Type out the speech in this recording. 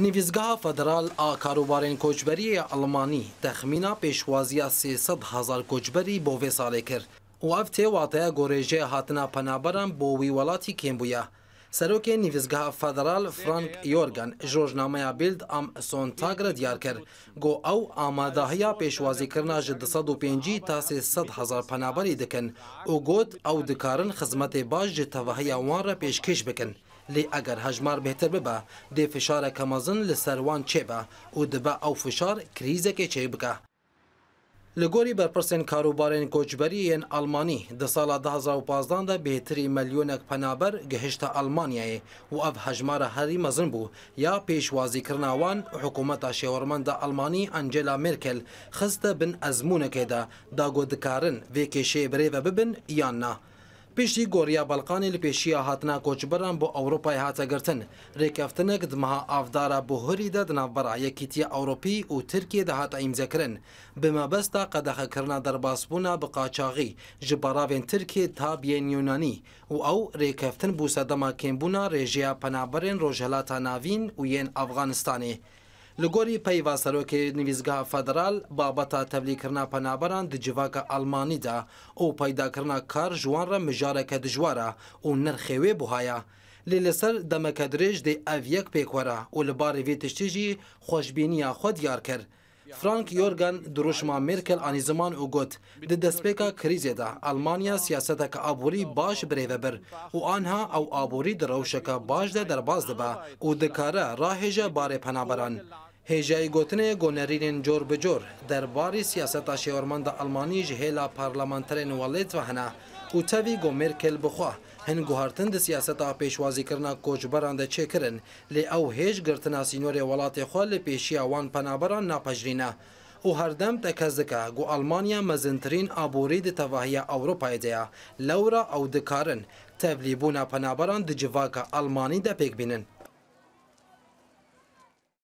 نیویزگاه فدرال آکاروبارین کوچبری آلمانی تخمینا پیشوازی 300 هزار کوچبری بو وی ساله کرد و افته واتای گوریجه هاتنا پنابران بو وی ولاتی کم بویا سروک نیویزگاه فدرال فرانک یورگن جورجنامه بیلد ام سونتاگر دیار کرد گو او آمادهیا پیشوازی کرنا جد 150 تا 300 هزار پنابری دکن و گوت او دکارن خدمت باش جد توهی وان را پیشکش بکن لی اگر هجمار بهتر ببه دی فشار کمازن لسروان چه به و دبه او فشار کریزه که چه بکه لګوري برپرسن کاروبارین کوچبرین المانی د سال 2015 د بهتري ملیونک پنابر گهشت المانیای او اف هجمار هری مزن بو یا پیشوازی کرناوان حکومت شورمن د المانی انجلا مرکل خسته بن ازمونه کده دا گود کارن وکشه بری وببن یاننا Pêşî Goriya Balkanê li pêşiya hatina koçberan bo Ewropayê hata girtin. Rêkeftinek di meha avdara buhurî de di navbera yekîtiya Ewropî û Tirkiye de hata îmzekirin. Bi mebesta qedexekirina derbasbûna bi qaçaxî ji baravên Tirkiye ta biyên Yunanî û ew rêkeftin bû sedema kêmbûna rêjeya penaberên Rojhilata Navîn û yên Afganistanê. لگوری پیواسرو که نویزگاه فدرال بابتا تبلی کرنا پنابران د جواک آلمانی دا او پیدا کرنا کار جوان را مجارک دجواره او نرخیوه بوهایا لی لسر دمک درج دی او یک پیکوره او لباری وی تشتیجی خوشبینی خود یار کرد فرانک یورگن دروشما مرکل آنی زمان او گوت د دسپیکا کریزی ده المانیا سیاسته که آبوری باش بریوه بر و آنها او آبوری دروشکه باش ده درباز ده به او دکاره راهجه بار پنابران هیجای گوتنه گونرین جور بجور در باری سیاست شیورمند آلمانی جهلا پارلمانترین ولیت و هنه او تاوی گو مرکل بخوا هن گوهرتن ده سیاست پیشوازی کرنا کوچبران ده چه کرن لی او هیج گرتنا سینور ولات خوا لی پیشی اوان پنابران ناپجرینه او هەردەم تەکەزەکە گو ئەلمانیا مەزنترین ئابووری د تەواهە ئەوروپای دەیە لەورە ئەو دکارن تەبلیبوونا پەنابەران دجیڤاکە ئەلمانی دەپێک بینن